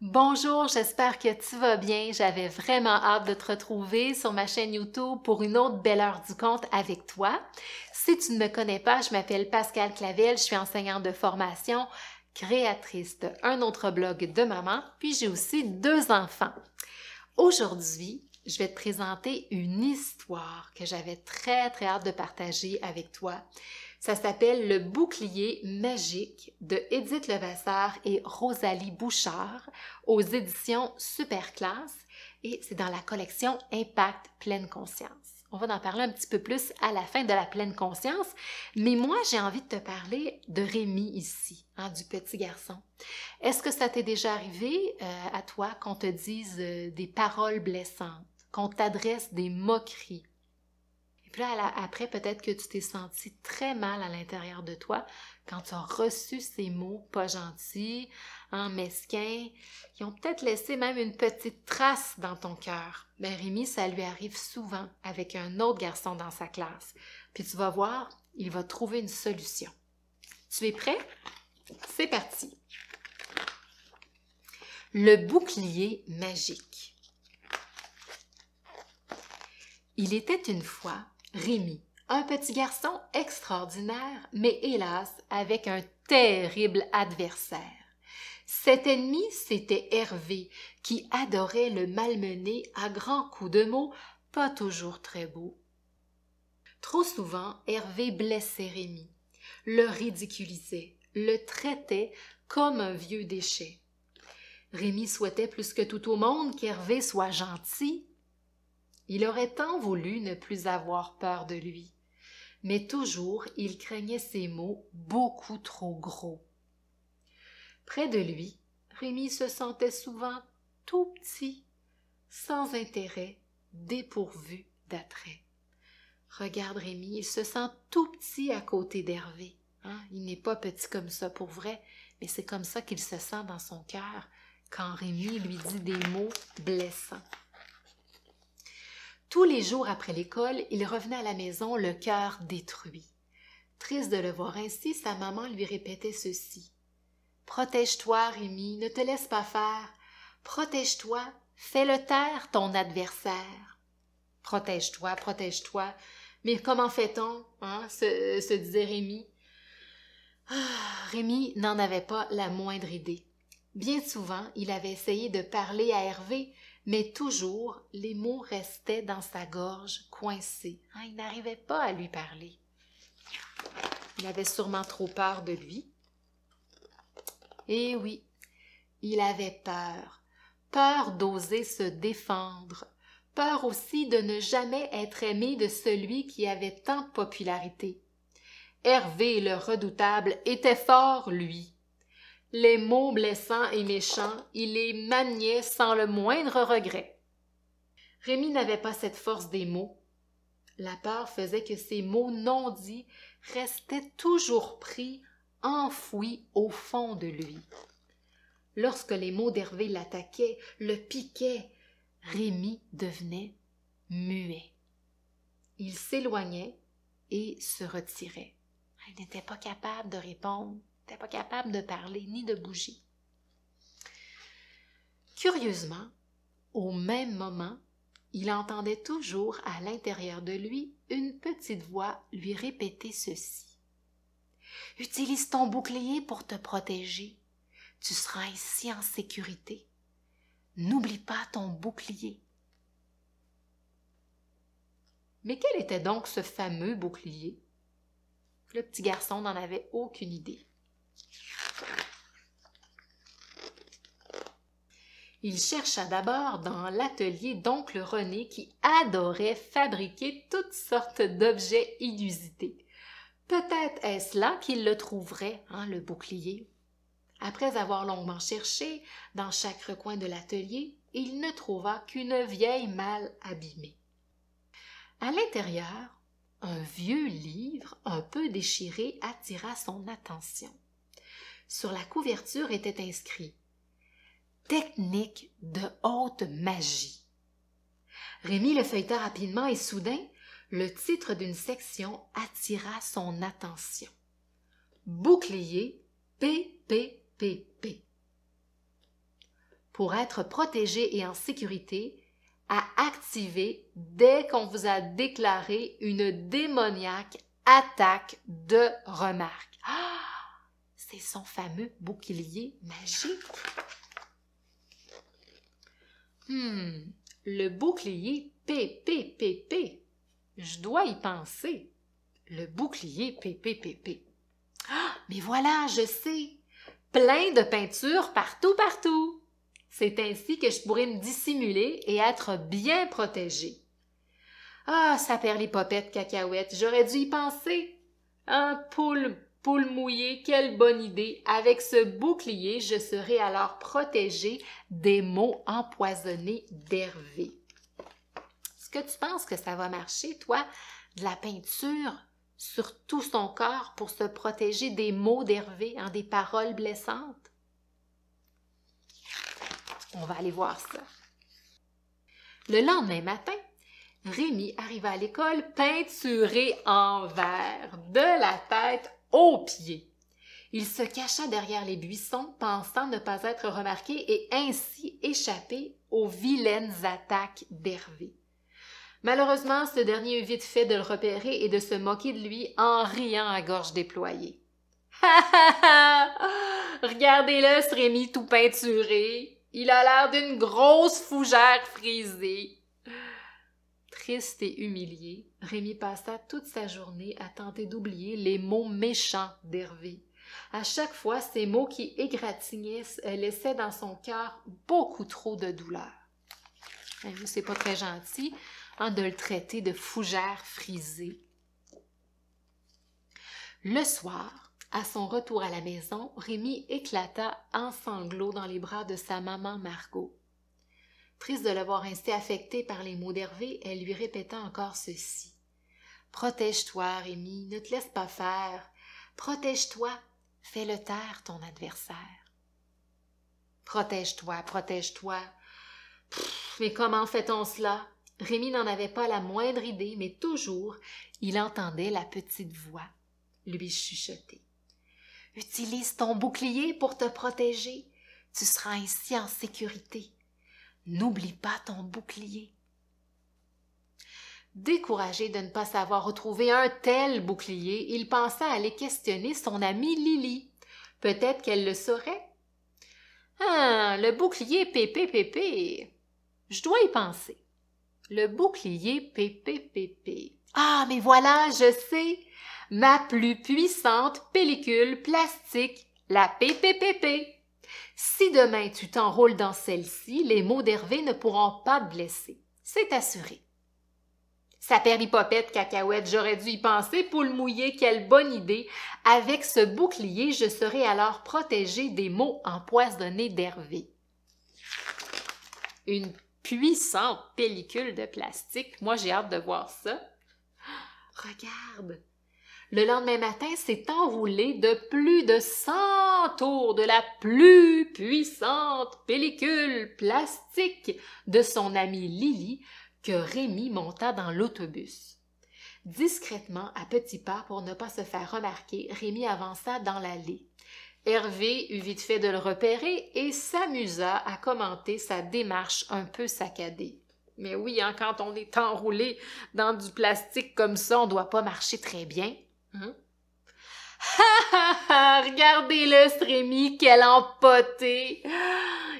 Bonjour, j'espère que tu vas bien. J'avais vraiment hâte de te retrouver sur ma chaîne YouTube pour une autre belle heure du compte avec toi. Si tu ne me connais pas, je m'appelle Pascal Clavel, je suis enseignante de formation, créatrice d'un un autre blog de maman, puis j'ai aussi deux enfants. Aujourd'hui, je vais te présenter une histoire que j'avais très très hâte de partager avec toi. Ça s'appelle Le bouclier magique de Edith Levasseur et Rosalie Bouchard aux éditions Superclasse et c'est dans la collection Impact Pleine Conscience. On va en parler un petit peu plus à la fin de la pleine conscience, mais moi j'ai envie de te parler de Rémi ici, hein, du petit garçon. Est-ce que ça t'est déjà arrivé euh, à toi qu'on te dise euh, des paroles blessantes, qu'on t'adresse des moqueries, et puis après, peut-être que tu t'es senti très mal à l'intérieur de toi quand tu as reçu ces mots pas gentils, en hein, mesquins, qui ont peut-être laissé même une petite trace dans ton cœur. Mais ben, Rémi, ça lui arrive souvent avec un autre garçon dans sa classe. Puis tu vas voir, il va trouver une solution. Tu es prêt? C'est parti. Le bouclier magique. Il était une fois Rémi, un petit garçon extraordinaire, mais hélas avec un terrible adversaire. Cet ennemi, c'était Hervé, qui adorait le malmener à grands coups de mots, pas toujours très beaux. Trop souvent, Hervé blessait Rémi, le ridiculisait, le traitait comme un vieux déchet. Rémi souhaitait plus que tout au monde qu'Hervé soit gentil, il aurait tant voulu ne plus avoir peur de lui. Mais toujours il craignait ses mots beaucoup trop gros. Près de lui, Rémi se sentait souvent tout petit, sans intérêt, dépourvu d'attrait. Regarde Rémi, il se sent tout petit à côté d'Hervé. Hein. Il n'est pas petit comme ça pour vrai, mais c'est comme ça qu'il se sent dans son cœur quand Rémi lui dit des mots blessants. Tous les jours après l'école, il revenait à la maison le cœur détruit. Triste de le voir ainsi, sa maman lui répétait ceci. Protège-toi, Rémi, ne te laisse pas faire. Protège-toi, fais-le taire, ton adversaire. Protège-toi, protège-toi. Mais comment fait-on, hein, se, disait Rémi. Ah, Rémi n'en avait pas la moindre idée. Bien souvent, il avait essayé de parler à Hervé, mais toujours, les mots restaient dans sa gorge, coincés. Hein, il n'arrivait pas à lui parler. Il avait sûrement trop peur de lui. Eh oui, il avait peur. Peur d'oser se défendre. Peur aussi de ne jamais être aimé de celui qui avait tant de popularité. Hervé le redoutable était fort, lui. Les mots blessants et méchants, il les maniait sans le moindre regret. Rémi n'avait pas cette force des mots. La peur faisait que ces mots non dits restaient toujours pris, enfouis au fond de lui. Lorsque les mots d'Hervé l'attaquaient, le piquaient, Rémi devenait muet. Il s'éloignait et se retirait. Il n'était pas capable de répondre n'était pas capable de parler ni de bouger. Curieusement, au même moment, il entendait toujours à l'intérieur de lui une petite voix lui répéter ceci. Utilise ton bouclier pour te protéger. Tu seras ici en sécurité. N'oublie pas ton bouclier. Mais quel était donc ce fameux bouclier? Le petit garçon n'en avait aucune idée. Il chercha d'abord dans l'atelier d'oncle René qui adorait fabriquer toutes sortes d'objets inusités. Peut-être est-ce là qu'il le trouverait, hein, le bouclier. Après avoir longuement cherché dans chaque recoin de l'atelier, il ne trouva qu'une vieille malle abîmée. À l'intérieur, un vieux livre un peu déchiré attira son attention sur la couverture était inscrit Technique de haute magie. Rémi le feuilleta rapidement et soudain, le titre d'une section attira son attention. Bouclier PPPP. Pour être protégé et en sécurité, à activer dès qu'on vous a déclaré une démoniaque attaque de remarque. Ah! c'est son fameux bouclier magique. Hum, le bouclier PPPP. Je dois y penser. Le bouclier PPPP. Ah, mais voilà, je sais. Plein de peintures partout, partout. C'est ainsi que je pourrais me dissimuler et être bien protégée. Ah, ça perd les popettes cacahuètes, j'aurais dû y penser. Un poule poule quelle bonne idée. Avec ce bouclier, je serai alors protégée des mots empoisonnés d'Hervé. Est-ce que tu penses que ça va marcher, toi, de la peinture sur tout son corps pour se protéger des mots d'Hervé, en des paroles blessantes? On va aller voir ça. Le lendemain matin, Rémi arriva à l'école peinturé en vert, de la tête au pied, Il se cacha derrière les buissons, pensant ne pas être remarqué et ainsi échapper aux vilaines attaques d'Hervé. Malheureusement, ce dernier eut vite fait de le repérer et de se moquer de lui en riant à gorge déployée. Ha Regardez-le, ce tout peinturé! Il a l'air d'une grosse fougère frisée. Triste et humilié, Rémi passa toute sa journée à tenter d'oublier les mots méchants d'Hervé. À chaque fois, ces mots qui égratignaient euh, laissaient dans son cœur beaucoup trop de douleur. c'est ben, pas très gentil hein, de le traiter de fougère frisée. Le soir, à son retour à la maison, Rémi éclata en sanglots dans les bras de sa maman Margot. Triste de le voir ainsi affecté par les mots d'Hervé, elle lui répéta encore ceci. Protège-toi, Rémi, ne te laisse pas faire. Protège-toi, fais-le taire, ton adversaire. Protège-toi, protège-toi. Mais comment fait-on cela? Rémi n'en avait pas la moindre idée, mais toujours il entendait la petite voix lui chuchoter. Utilise ton bouclier pour te protéger. Tu seras ainsi en sécurité. N'oublie pas ton bouclier. Découragé de ne pas savoir retrouver un tel bouclier, il pensa aller questionner son amie Lily. Peut-être qu'elle le saurait. Ah, le bouclier PPPP. Je dois y penser. Le bouclier PPPP. Ah, mais voilà, je sais. Ma plus puissante pellicule plastique, la PPPP. Si demain tu t'enroules dans celle-ci, les mots d'Hervé ne pourront pas te blesser. C'est assuré. Sa père cacahuète, j'aurais dû y penser, poule mouiller. quelle bonne idée. Avec ce bouclier, je serai alors protégée des mots empoisonnés d'Hervé. Une puissante pellicule de plastique. Moi, j'ai hâte de voir ça. Regarde, le lendemain matin s'est enroulé de plus de 100 tours de la plus puissante pellicule plastique de son amie Lily que Rémi monta dans l'autobus. Discrètement, à petits pas pour ne pas se faire remarquer, Rémi avança dans l'allée. Hervé eut vite fait de le repérer et s'amusa à commenter sa démarche un peu saccadée. Mais oui, hein, quand on est enroulé dans du plastique comme ça, on ne doit pas marcher très bien. Mhm. Regardez-le, ce Rémi, quel empoté!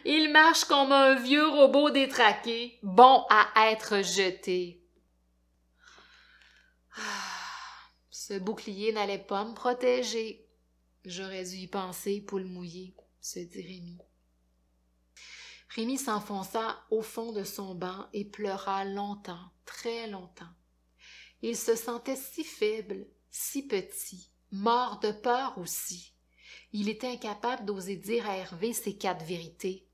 Il marche comme un vieux robot détraqué, bon à être jeté. Ce bouclier n'allait pas me protéger. J'aurais dû y penser pour le mouiller, se dit Rémi. Rémi s'enfonça au fond de son banc et pleura longtemps, très longtemps. Il se sentait si faible, si petit, mort de peur aussi. Il était incapable d'oser dire à Hervé ses quatre vérités.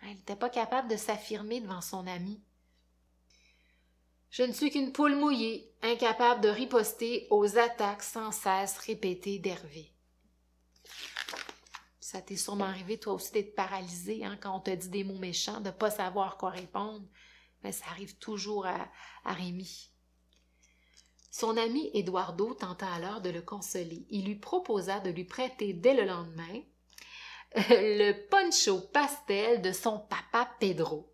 Hein, il n'était pas capable de s'affirmer devant son ami. Je ne suis qu'une poule mouillée, incapable de riposter aux attaques sans cesse répétées d'Hervé. Ça t'est sûrement arrivé, toi aussi, d'être paralysé hein, quand on te dit des mots méchants, de ne pas savoir quoi répondre. Mais ça arrive toujours à, à Rémi. Son ami Eduardo tenta alors de le consoler. Il lui proposa de lui prêter dès le lendemain euh, le poncho pastel de son papa Pedro,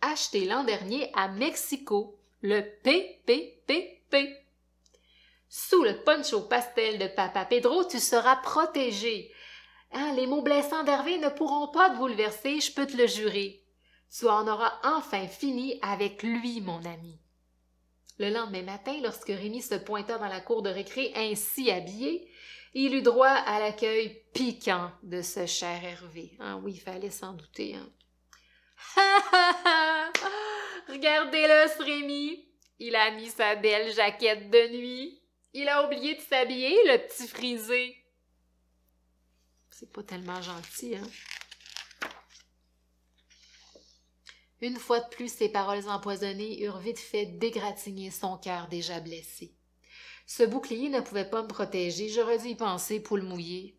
acheté l'an dernier à Mexico, le PPPP. Sous le poncho pastel de papa Pedro, tu seras protégé. Hein, les mots blessants d'Hervé ne pourront pas te bouleverser, je peux te le jurer. Tu en auras enfin fini avec lui, mon ami. Le lendemain matin, lorsque Rémi se pointa dans la cour de récré ainsi habillé, il eut droit à l'accueil piquant de ce cher Hervé. Ah oui, il fallait s'en douter. Hein. Regardez-le, ce Rémi! Il a mis sa belle jaquette de nuit. Il a oublié de s'habiller, le petit frisé. C'est pas tellement gentil, hein? Une fois de plus, ces paroles empoisonnées eurent vite fait dégratigner son cœur déjà blessé. Ce bouclier ne pouvait pas me protéger, j'aurais dû y penser pour le mouiller.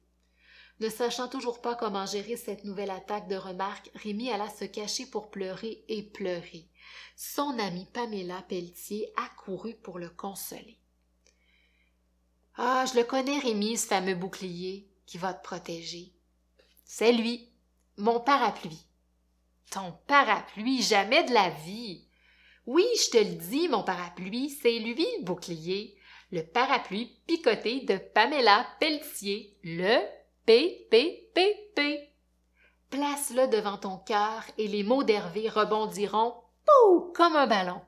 Ne sachant toujours pas comment gérer cette nouvelle attaque de remarques, Rémi alla se cacher pour pleurer et pleurer. Son amie Pamela Pelletier accourut pour le consoler. Ah, je le connais, Rémi, ce fameux bouclier qui va te protéger. C'est lui, mon parapluie. Ton parapluie, jamais de la vie. Oui, je te le dis, mon parapluie, c'est lui le bouclier. Le parapluie picoté de Pamela Pelletier, le p Place-le devant ton cœur et les mots d'Hervé rebondiront comme un ballon.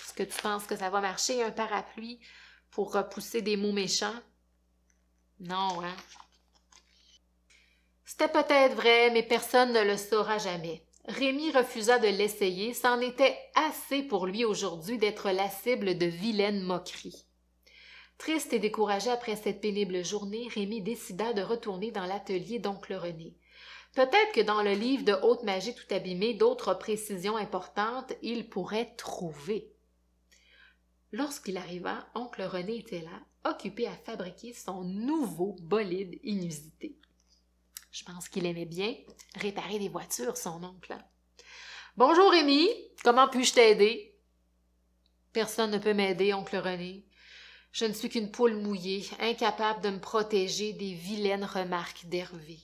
Est-ce que tu penses que ça va marcher un parapluie pour repousser des mots méchants? Non, hein? C'était peut-être vrai, mais personne ne le saura jamais. Rémi refusa de l'essayer, c'en était assez pour lui aujourd'hui d'être la cible de vilaines moqueries. Triste et découragé après cette pénible journée, Rémi décida de retourner dans l'atelier d'oncle René. Peut-être que dans le livre de haute magie tout abîmé, d'autres précisions importantes, il pourrait trouver. Lorsqu'il arriva, oncle René était là, occupé à fabriquer son nouveau bolide inusité. Je pense qu'il aimait bien réparer des voitures, son oncle. Hein. Bonjour Rémi, comment puis-je t'aider? Personne ne peut m'aider, oncle René. Je ne suis qu'une poule mouillée, incapable de me protéger des vilaines remarques d'Hervé.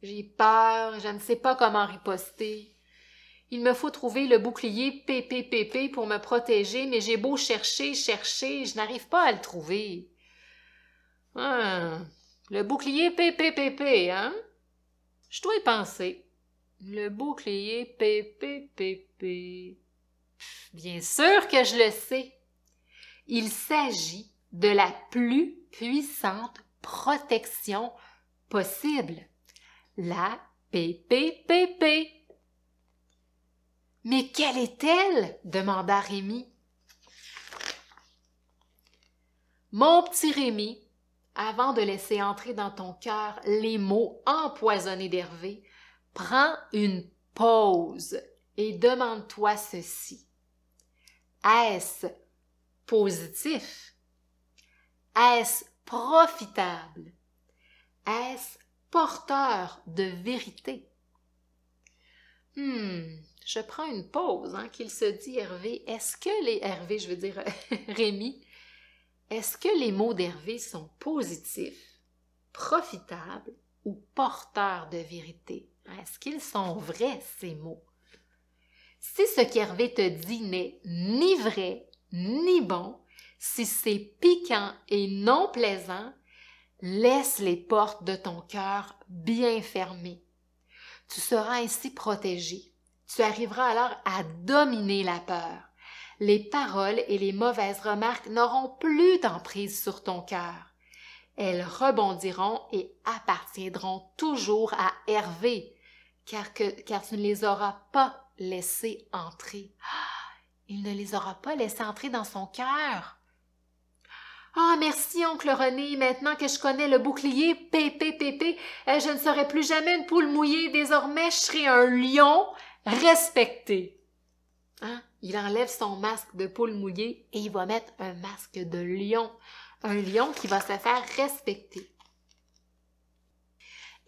J'ai peur, je ne sais pas comment riposter. Il me faut trouver le bouclier PPPP pour me protéger, mais j'ai beau chercher, chercher, je n'arrive pas à le trouver. Ah, le bouclier PPPP, hein? Je dois y penser. Le bouclier PPPP. Bien sûr que je le sais. Il s'agit de la plus puissante protection possible. La PPPP. Mais quelle est-elle? demanda Rémi. Mon petit Rémi, avant de laisser entrer dans ton cœur les mots empoisonnés d'Hervé, prends une pause et demande-toi ceci. Est-ce positif? Est-ce profitable? Est-ce porteur de vérité? Hmm, je prends une pause, hein, qu'il se dit Hervé. Est-ce que les Hervé, je veux dire Rémi, est-ce que les mots d'Hervé sont positifs, profitables ou porteurs de vérité? Est-ce qu'ils sont vrais, ces mots? Si ce qu'Hervé te dit n'est ni vrai, ni bon, si c'est piquant et non plaisant, laisse les portes de ton cœur bien fermées. Tu seras ainsi protégé. Tu arriveras alors à dominer la peur les paroles et les mauvaises remarques n'auront plus d'emprise sur ton cœur. Elles rebondiront et appartiendront toujours à Hervé, car, que, car tu ne les auras pas laissées entrer. Ah, il ne les aura pas laissées entrer dans son cœur. Ah, merci, oncle René. Maintenant que je connais le bouclier pépé, eh, je ne serai plus jamais une poule mouillée. Désormais, je serai un lion respecté. Hein? Il enlève son masque de poule mouillée et il va mettre un masque de lion. Un lion qui va se faire respecter.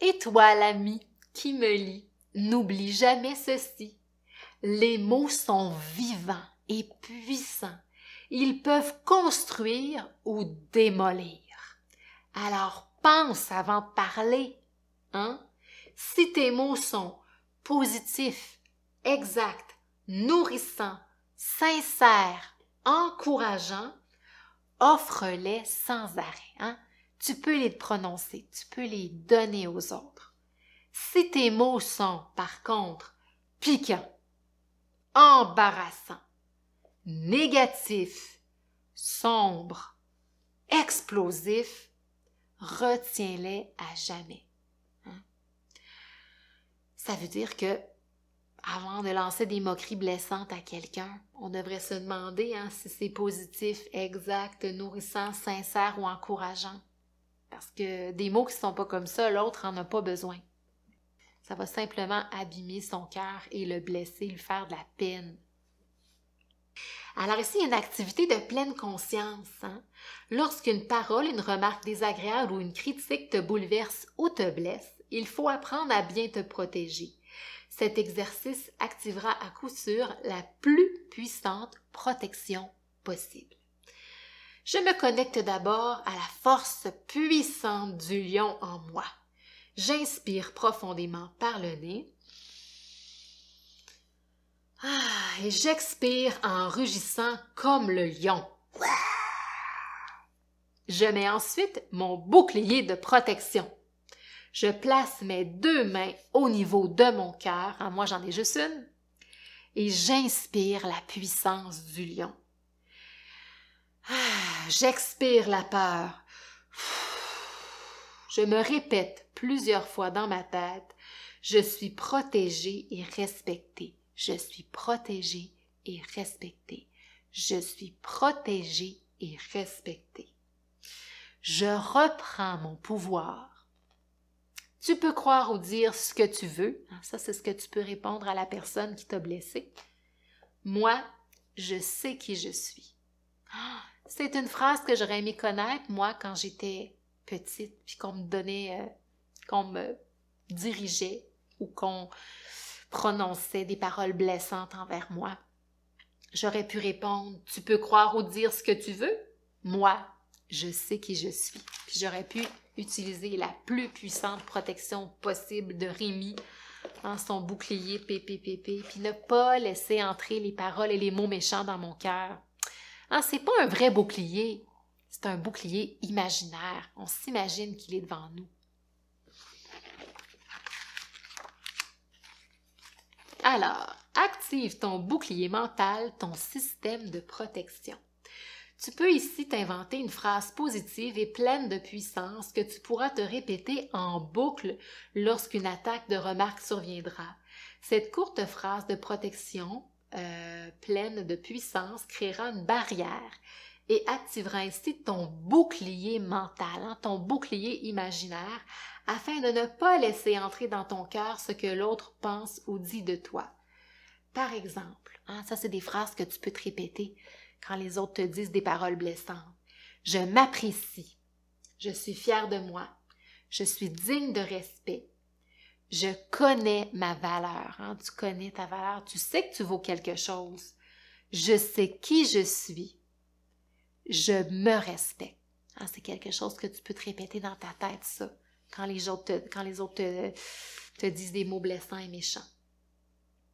Et toi, l'ami qui me lit, n'oublie jamais ceci. Les mots sont vivants et puissants. Ils peuvent construire ou démolir. Alors pense avant de parler. Hein? Si tes mots sont positifs, exacts, nourrissants, Sincère, encourageant, offre-les sans arrêt. Hein. Tu peux les prononcer, tu peux les donner aux autres. Si tes mots sont, par contre, piquants, embarrassants, négatifs, sombres, explosifs, retiens-les à jamais. Hein. Ça veut dire que avant de lancer des moqueries blessantes à quelqu'un. On devrait se demander hein, si c'est positif, exact, nourrissant, sincère ou encourageant. Parce que des mots qui ne sont pas comme ça, l'autre n'en a pas besoin. Ça va simplement abîmer son cœur et le blesser, lui faire de la peine. Alors ici, il y a une activité de pleine conscience. Hein. Lorsqu'une parole, une remarque désagréable ou une critique te bouleverse ou te blesse, il faut apprendre à bien te protéger. Cet exercice activera à coup sûr la plus puissante protection possible. Je me connecte d'abord à la force puissante du lion en moi. J'inspire profondément par le nez. Ah, et j'expire en rugissant comme le lion. Je mets ensuite mon bouclier de protection je place mes deux mains au niveau de mon cœur, moi j'en ai juste une, et j'inspire la puissance du lion. Ah, j'expire la peur. Je me répète plusieurs fois dans ma tête, je suis protégée et respectée. Je suis protégée et respectée. Je suis protégée et respectée. Je reprends mon pouvoir tu peux croire ou dire ce que tu veux. Hein, ça, c'est ce que tu peux répondre à la personne qui t'a blessé. Moi, je sais qui je suis. Ah, c'est une phrase que j'aurais aimé connaître, moi, quand j'étais petite, puis qu'on me donnait, euh, qu'on me dirigeait ou qu'on prononçait des paroles blessantes envers moi. J'aurais pu répondre Tu peux croire ou dire ce que tu veux. Moi, je sais qui je suis. Puis j'aurais pu utiliser la plus puissante protection possible de Rémi, dans son bouclier PPPP, puis ne pas laisser entrer les paroles et les mots méchants dans mon cœur. Ce ah, c'est pas un vrai bouclier, c'est un bouclier imaginaire. On s'imagine qu'il est devant nous. Alors, active ton bouclier mental, ton système de protection. Tu peux ici t'inventer une phrase positive et pleine de puissance que tu pourras te répéter en boucle lorsqu'une attaque de remarques surviendra. Cette courte phrase de protection euh, pleine de puissance créera une barrière et activera ainsi ton bouclier mental, hein, ton bouclier imaginaire, afin de ne pas laisser entrer dans ton cœur ce que l'autre pense ou dit de toi. Par exemple, hein, ça c'est des phrases que tu peux te répéter quand les autres te disent des paroles blessantes. Je m'apprécie. Je suis fière de moi. Je suis digne de respect. Je connais ma valeur. Hein. Tu connais ta valeur. Tu sais que tu vaux quelque chose. Je sais qui je suis. Je me respecte. Ah, c'est quelque chose que tu peux te répéter dans ta tête, ça, quand les autres te, quand les autres te disent des mots blessants et méchants.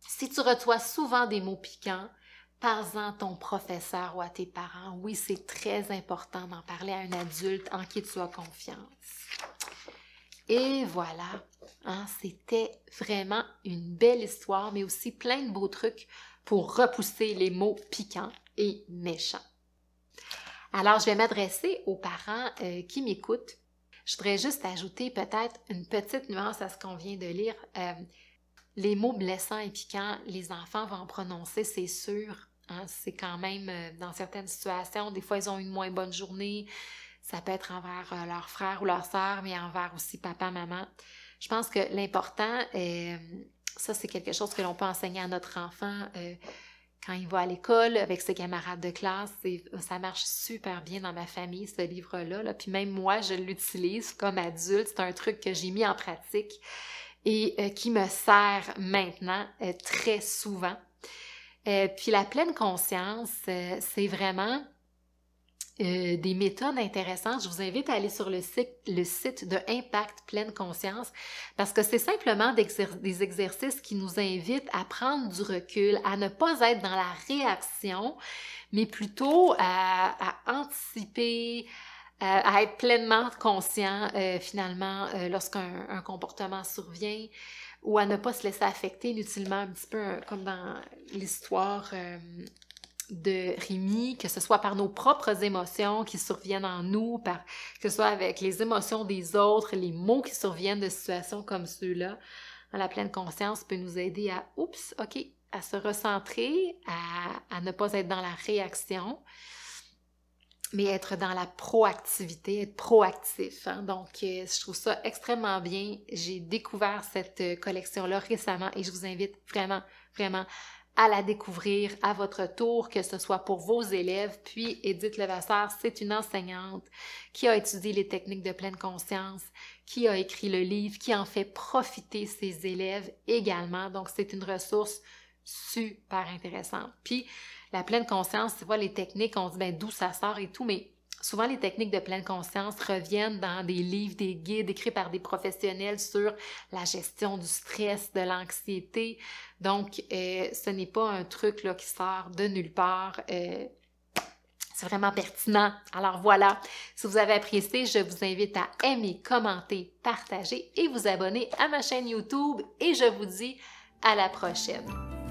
Si tu reçois souvent des mots piquants, Parle-en ton professeur ou à tes parents. Oui, c'est très important d'en parler à un adulte en qui tu as confiance. Et voilà, hein, c'était vraiment une belle histoire, mais aussi plein de beaux trucs pour repousser les mots piquants et méchants. Alors, je vais m'adresser aux parents euh, qui m'écoutent. Je voudrais juste ajouter peut-être une petite nuance à ce qu'on vient de lire. Euh, les mots blessants et piquants, les enfants vont en prononcer, c'est sûr. Hein, c'est quand même, euh, dans certaines situations, des fois, ils ont une moins bonne journée. Ça peut être envers euh, leur frère ou leur soeur, mais envers aussi papa, maman. Je pense que l'important, euh, ça, c'est quelque chose que l'on peut enseigner à notre enfant quand il va à l'école avec ses camarades de classe. ça marche super bien dans ma famille, ce livre-là. Puis même moi, je l'utilise comme adulte. C'est un truc que j'ai mis en pratique et qui me sert maintenant très souvent euh, puis la pleine conscience, euh, c'est vraiment euh, des méthodes intéressantes. Je vous invite à aller sur le site, le site de Impact Pleine Conscience parce que c'est simplement des exercices qui nous invitent à prendre du recul, à ne pas être dans la réaction, mais plutôt à, anticiper, à être pleinement conscient finalement lorsqu'un comportement survient ou à ne pas se laisser affecter inutilement, un petit peu euh, comme dans l'histoire euh, de Rémi, que ce soit par nos propres émotions qui surviennent en nous, par, que ce soit avec les émotions des autres, les mots qui surviennent de situations comme ceux-là. La pleine conscience peut nous aider à, oups, ok, à se recentrer, à, à ne pas être dans la réaction mais être dans la proactivité, être proactif. Hein. Donc, euh, je trouve ça extrêmement bien. J'ai découvert cette euh, collection-là récemment et je vous invite vraiment, vraiment à la découvrir à votre tour, que ce soit pour vos élèves. Puis, Edith Levasseur, c'est une enseignante qui a étudié les techniques de pleine conscience, qui a écrit le livre, qui en fait profiter ses élèves également. Donc, c'est une ressource super intéressant. Puis la pleine conscience, tu vois, les techniques, on se dit ben, d'où ça sort et tout, mais souvent les techniques de pleine conscience reviennent dans des livres, des guides écrits par des professionnels sur la gestion du stress, de l'anxiété. Donc, euh, ce n'est pas un truc qui sort de nulle part. Euh, c'est vraiment pertinent. Alors voilà, si vous avez apprécié, je vous invite à aimer, commenter, partager et vous abonner à ma chaîne YouTube et je vous dis à la prochaine.